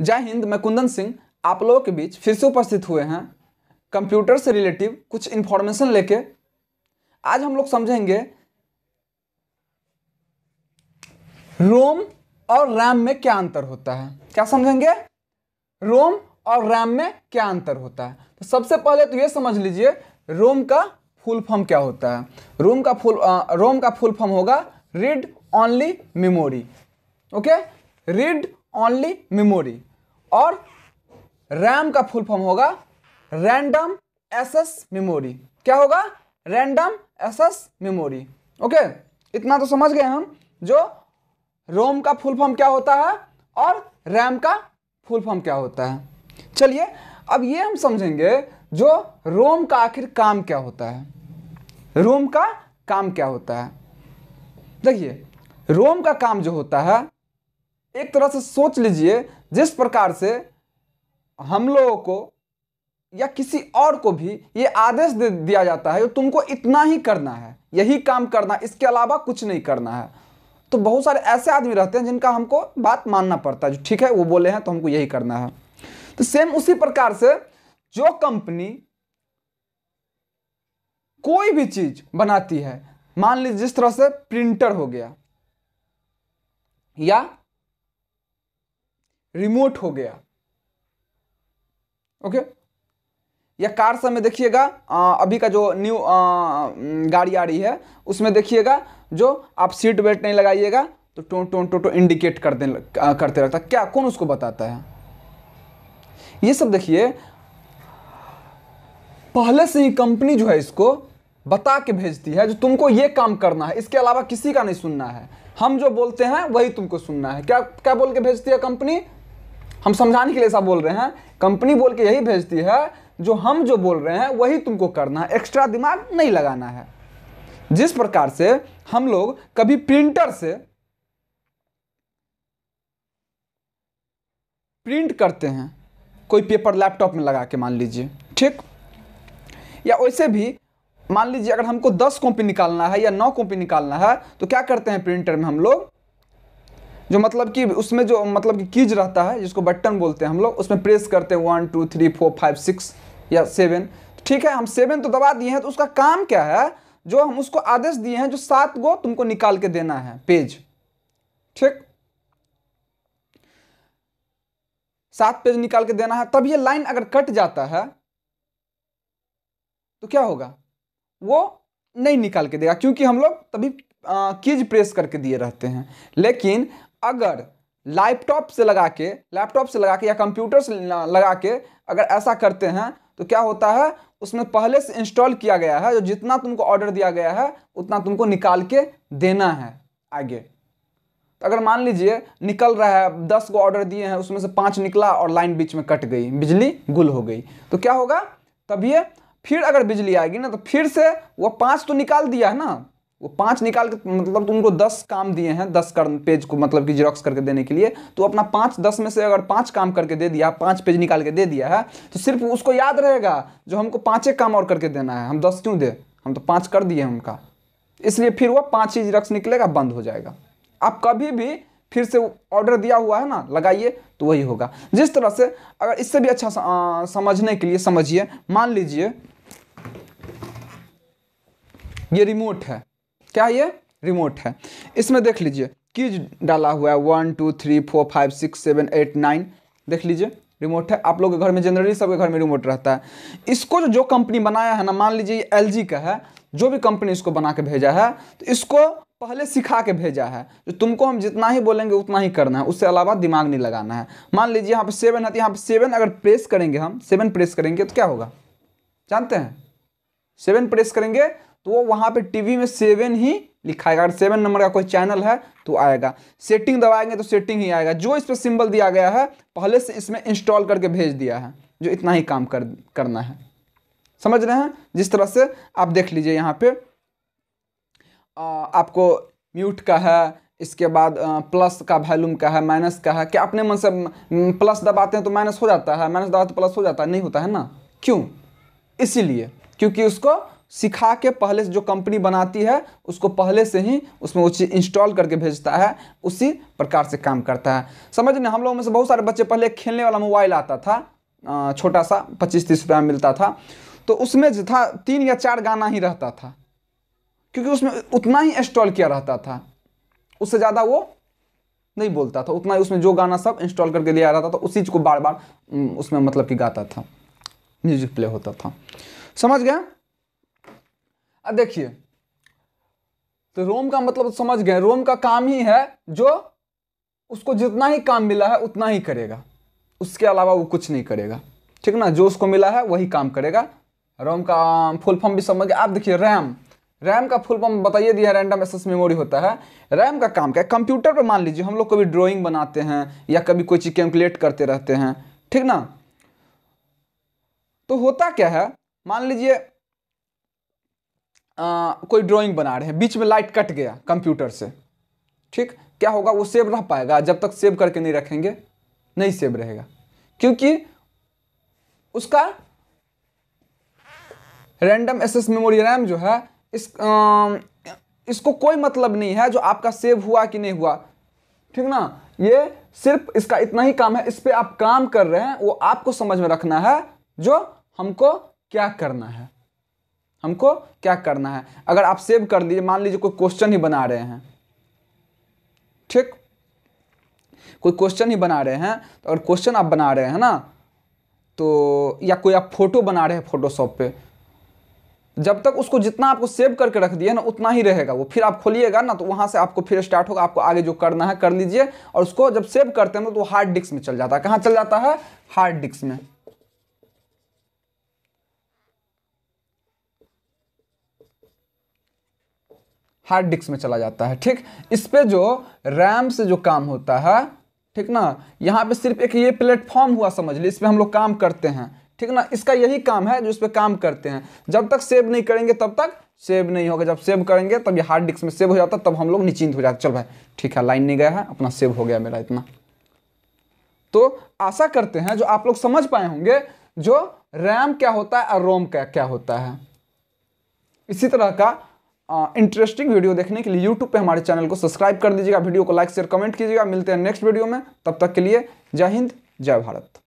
जय हिंद मैं कुंदन सिंह आप लोगों के बीच फिर से उपस्थित हुए हैं कंप्यूटर से रिलेटिव कुछ इन्फॉर्मेशन लेके आज हम लोग समझेंगे रोम और रैम में क्या अंतर होता है क्या समझेंगे रोम और रैम में क्या अंतर होता है तो सबसे पहले तो ये समझ लीजिए रोम का फुल फॉर्म क्या होता है रोम का फुल रोम का फुल फॉर्म होगा read only memory okay read only memory और रैम का फुल फॉर्म होगा रैंडम एसएस मेमोरी क्या होगा रैंडम एसएस मेमोरी ओके इतना तो समझ गए हम जो रोम का फुल फॉर्म क्या होता है और रैम का फुल फॉर्म क्या होता है चलिए अब ये हम समझेंगे जो रोम का आखिर काम क्या होता है रोम का काम क्या होता है देखिए रोम का काम जो होता है एक तरह से सोच लीजिए जिस प्रकार से हम लोगों को या किसी और को भी ये आदेश दे दिया जाता है तुमको इतना ही करना है यही काम करना इसके अलावा कुछ नहीं करना है तो बहुत सारे ऐसे आदमी रहते हैं जिनका हमको बात मानना पड़ता है जो ठीक है वो बोले हैं तो हमको यही करना है तो सेम उसी प्रकार से जो कंपनी कोई भी चीज बनाती है मान लीजिए जिस तरह से प्रिंटर हो गया या रिमोट हो गया ओके या कार सब में देखिएगा अभी का जो न्यू गाड़ी आ रही है उसमें देखिएगा जो आप सीट बेल्ट नहीं लगाइएगा तो टो टो टोटो टो इंडिकेट कर दे करते रहता क्या कौन उसको बताता है ये सब देखिए पहले से ही कंपनी जो है इसको बता के भेजती है जो तुमको ये काम करना है इसके अलावा किसी का नहीं सुनना है हम जो बोलते हैं वही तुमको सुनना है क्या क्या बोल के भेजती है कंपनी हम समझाने के लिए ऐसा बोल रहे हैं कंपनी बोल के यही भेजती है जो हम जो बोल रहे हैं वही तुमको करना है एक्स्ट्रा दिमाग नहीं लगाना है जिस प्रकार से हम लोग कभी प्रिंटर से प्रिंट करते हैं कोई पेपर लैपटॉप में लगा के मान लीजिए ठीक या वैसे भी मान लीजिए अगर हमको दस कॉपी निकालना है या नौ कॉपी निकालना है तो क्या करते हैं प्रिंटर में हम लोग जो मतलब कि उसमें जो मतलब कि कीज रहता है जिसको बटन बोलते हैं हम लोग उसमें प्रेस करते हैं one two three four five six या सेवन ठीक है हम सेवन तो दबा दिए हैं तो उसका काम क्या है जो हम उसको आदेश दिए हैं जो सात गो तुमको निकाल के देना है पेज ठीक सात पेज निकाल के देना है तब ये लाइन अगर कट जाता है तो क्या होगा वो नहीं निकाल के देगा क्योंकि हम लोग तभी कीज प्रेस करके दिए रहते हैं लेकिन अगर लैपटॉप से लगा के लैपटॉप से लगा के या कंप्यूटर से लगा के अगर ऐसा करते हैं तो क्या होता है उसमें पहले से इंस्टॉल किया गया है जो जितना तुमको ऑर्डर दिया गया है उतना तुमको निकाल के देना है आगे तो अगर मान लीजिए निकल रहा है दस को ऑर्डर दिए हैं उसमें से पाँच निकला और लाइन बीच में कट गई बिजली गुल हो गई तो क्या होगा तभी फिर अगर बिजली आएगी ना तो फिर से वह पाँच तो निकाल दिया है ना वो पाँच निकाल के मतलब तुमको दस काम दिए हैं दस कर पेज को मतलब कि जीरोक्स करके देने के लिए तो अपना पाँच दस में से अगर पाँच काम करके दे दिया पाँच पेज निकाल के दे दिया है तो सिर्फ उसको याद रहेगा जो हमको पाँचे काम और करके देना है हम दस क्यों दे हम तो पाँच कर दिए उनका इसलिए फिर वह पाँच ही जीरोक्स निकलेगा बंद हो जाएगा आप कभी भी फिर से ऑर्डर दिया हुआ है ना लगाइए तो वही होगा जिस तरह से अगर इससे भी अच्छा समझने के लिए समझिए मान लीजिए ये रिमोट है क्या ये रिमोट है इसमें देख लीजिए कीज डाला हुआ है one two three four five six seven eight nine देख लीजिए रिमोट है आप लोग के घर में जनरली सबके घर में रिमोट रहता है इसको जो जो कंपनी बनाया है ना मान लीजिए एल का है जो भी कंपनी इसको बना के भेजा है तो इसको पहले सिखा के भेजा है जो तो तुमको हम जितना ही बोलेंगे उतना ही करना है उससे अलावा दिमाग नहीं लगाना है मान लीजिए यहाँ पर सेवन है तो यहाँ पर सेवन अगर प्रेस करेंगे हम सेवन प्रेस करेंगे तो क्या होगा जानते हैं सेवन प्रेस करेंगे तो वो वहाँ पे टीवी में सेवन ही लिखा है अगर सेवन नंबर का कोई चैनल है तो आएगा सेटिंग दबाएंगे तो सेटिंग ही आएगा जो इस पर सिंबल दिया गया है पहले से इसमें इंस्टॉल करके भेज दिया है जो इतना ही काम कर करना है समझ रहे हैं जिस तरह से आप देख लीजिए यहाँ पे आ, आपको म्यूट का है इसके बाद प्लस का वैल्यूम का है माइनस का है क्या अपने मन से प्लस दबाते हैं तो माइनस हो जाता है माइनस दबाते प्लस तो हो जाता है नहीं होता है ना क्यों इसीलिए क्योंकि उसको सिखा के पहले से जो कंपनी बनाती है उसको पहले से ही उसमें वो चीज़ इंस्टॉल करके भेजता है उसी प्रकार से काम करता है समझ नहीं हम लोगों में से बहुत सारे बच्चे पहले खेलने वाला मोबाइल आता था छोटा सा पच्चीस तीस रुपया मिलता था तो उसमें जो था तीन या चार गाना ही रहता था क्योंकि उसमें उतना ही इंस्टॉल किया रहता था उससे ज़्यादा वो नहीं बोलता था उतना ही उसमें जो गाना सब इंस्टॉल करके लिया रहता था तो उसी चीज़ को बार बार उसमें मतलब कि गाता था म्यूजिक प्ले होता था समझ गया अब देखिए तो रोम का मतलब तो समझ गए रोम का काम ही है जो उसको जितना ही काम मिला है उतना ही करेगा उसके अलावा वो कुछ नहीं करेगा ठीक ना जो उसको मिला है वही काम करेगा रोम का फुल फॉर्म भी समझ गया आप देखिए रैम रैम का फुल फॉर्म बताइए दिया रैंडम एसेस मेमोरी होता है रैम का काम क्या है कंप्यूटर पर मान लीजिए हम लोग कभी ड्राइंग बनाते हैं या कभी कोई चीज़ कैलकुलेट करते रहते हैं ठीक ना तो होता क्या है मान लीजिए आ, कोई ड्राइंग बना रहे हैं बीच में लाइट कट गया कंप्यूटर से ठीक क्या होगा वो सेव रह पाएगा जब तक सेव करके नहीं रखेंगे नहीं सेव रहेगा क्योंकि उसका रैंडम एसएस मेमोरी रैम जो है इस आ, इसको कोई मतलब नहीं है जो आपका सेव हुआ कि नहीं हुआ ठीक ना ये सिर्फ इसका इतना ही काम है इस पर आप काम कर रहे हैं वो आपको समझ में रखना है जो हमको क्या करना है हमको क्या करना है अगर आप सेव कर दीजिए मान लीजिए कोई क्वेश्चन ही बना रहे हैं ठीक कोई क्वेश्चन ही बना रहे हैं तो अगर क्वेश्चन आप बना रहे हैं ना तो या कोई आप फोटो बना रहे हैं फोटोशॉप पे जब तक उसको जितना आपको सेव करके रख दिया ना उतना ही रहेगा वो फिर आप खोलिएगा ना तो वहाँ से आपको फिर स्टार्ट होगा आपको आगे जो करना है कर लीजिए और उसको जब सेव करते हैं ना तो हार्ड डिस्क में चल जाता है कहाँ चल जाता है हार्ड डिस्क में हार्ड डिस्क में चला जाता है ठीक इस पर जो रैम से जो काम होता है ठीक ना यहाँ पे सिर्फ एक ये प्लेटफॉर्म हुआ समझ ली इस पर हम लोग काम करते हैं ठीक ना इसका यही काम है जो इस पर काम करते हैं जब तक सेव नहीं करेंगे तब तक सेव नहीं होगा जब सेव करेंगे तब ये हार्ड डिस्क में सेव हो जाता तब हम लोग निश्चिंत हो जाते चल भाई ठीक है लाइन नहीं गया है अपना सेव हो गया मेरा इतना तो आशा करते हैं जो आप लोग समझ पाए होंगे जो रैम क्या होता है और रोम क्या क्या होता है इसी तरह का इंटरेस्टिंग वीडियो देखने के लिए यूट्यूब पे हमारे चैनल को सब्सक्राइब कर दीजिएगा वीडियो को लाइक शेयर कमेंट कीजिएगा मिलते हैं नेक्स्ट वीडियो में तब तक के लिए जय हिंद जय भारत